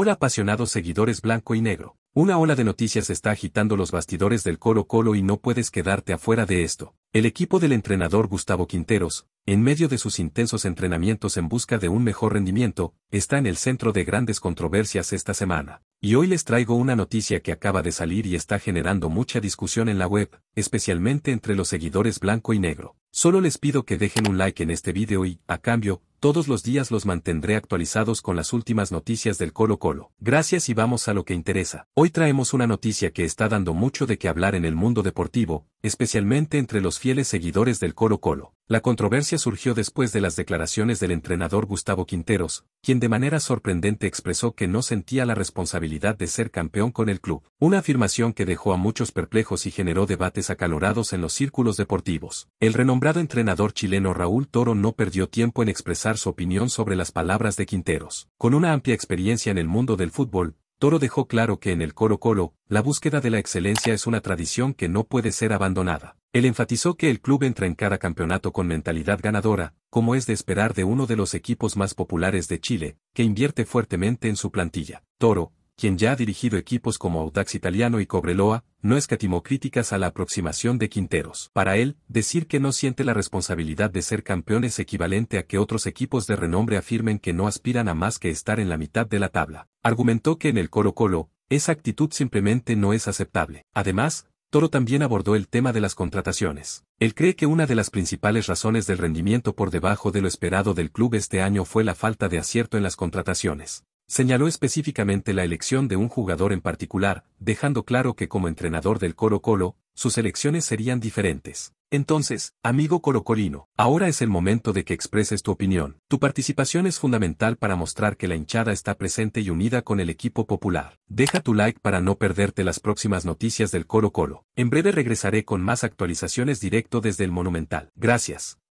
Hola apasionados seguidores blanco y negro. Una ola de noticias está agitando los bastidores del Colo Colo y no puedes quedarte afuera de esto. El equipo del entrenador Gustavo Quinteros, en medio de sus intensos entrenamientos en busca de un mejor rendimiento, está en el centro de grandes controversias esta semana. Y hoy les traigo una noticia que acaba de salir y está generando mucha discusión en la web, especialmente entre los seguidores blanco y negro. Solo les pido que dejen un like en este video y, a cambio, todos los días los mantendré actualizados con las últimas noticias del Colo Colo. Gracias y vamos a lo que interesa. Hoy traemos una noticia que está dando mucho de qué hablar en el mundo deportivo, especialmente entre los fieles seguidores del Colo Colo. La controversia surgió después de las declaraciones del entrenador Gustavo Quinteros, quien de manera sorprendente expresó que no sentía la responsabilidad de ser campeón con el club, una afirmación que dejó a muchos perplejos y generó debates acalorados en los círculos deportivos. El renombrado entrenador chileno Raúl Toro no perdió tiempo en expresar su opinión sobre las palabras de Quinteros. Con una amplia experiencia en el mundo del fútbol, Toro dejó claro que en el Coro colo la búsqueda de la excelencia es una tradición que no puede ser abandonada. Él enfatizó que el club entra en cada campeonato con mentalidad ganadora, como es de esperar de uno de los equipos más populares de Chile, que invierte fuertemente en su plantilla. Toro, quien ya ha dirigido equipos como Audax Italiano y Cobreloa, no escatimó críticas a la aproximación de Quinteros. Para él, decir que no siente la responsabilidad de ser campeón es equivalente a que otros equipos de renombre afirmen que no aspiran a más que estar en la mitad de la tabla. Argumentó que en el Colo Colo, esa actitud simplemente no es aceptable. Además, Toro también abordó el tema de las contrataciones. Él cree que una de las principales razones del rendimiento por debajo de lo esperado del club este año fue la falta de acierto en las contrataciones. Señaló específicamente la elección de un jugador en particular, dejando claro que como entrenador del Colo Colo, sus elecciones serían diferentes. Entonces, amigo Colino ahora es el momento de que expreses tu opinión. Tu participación es fundamental para mostrar que la hinchada está presente y unida con el equipo popular. Deja tu like para no perderte las próximas noticias del Colo Colo. En breve regresaré con más actualizaciones directo desde el Monumental. Gracias.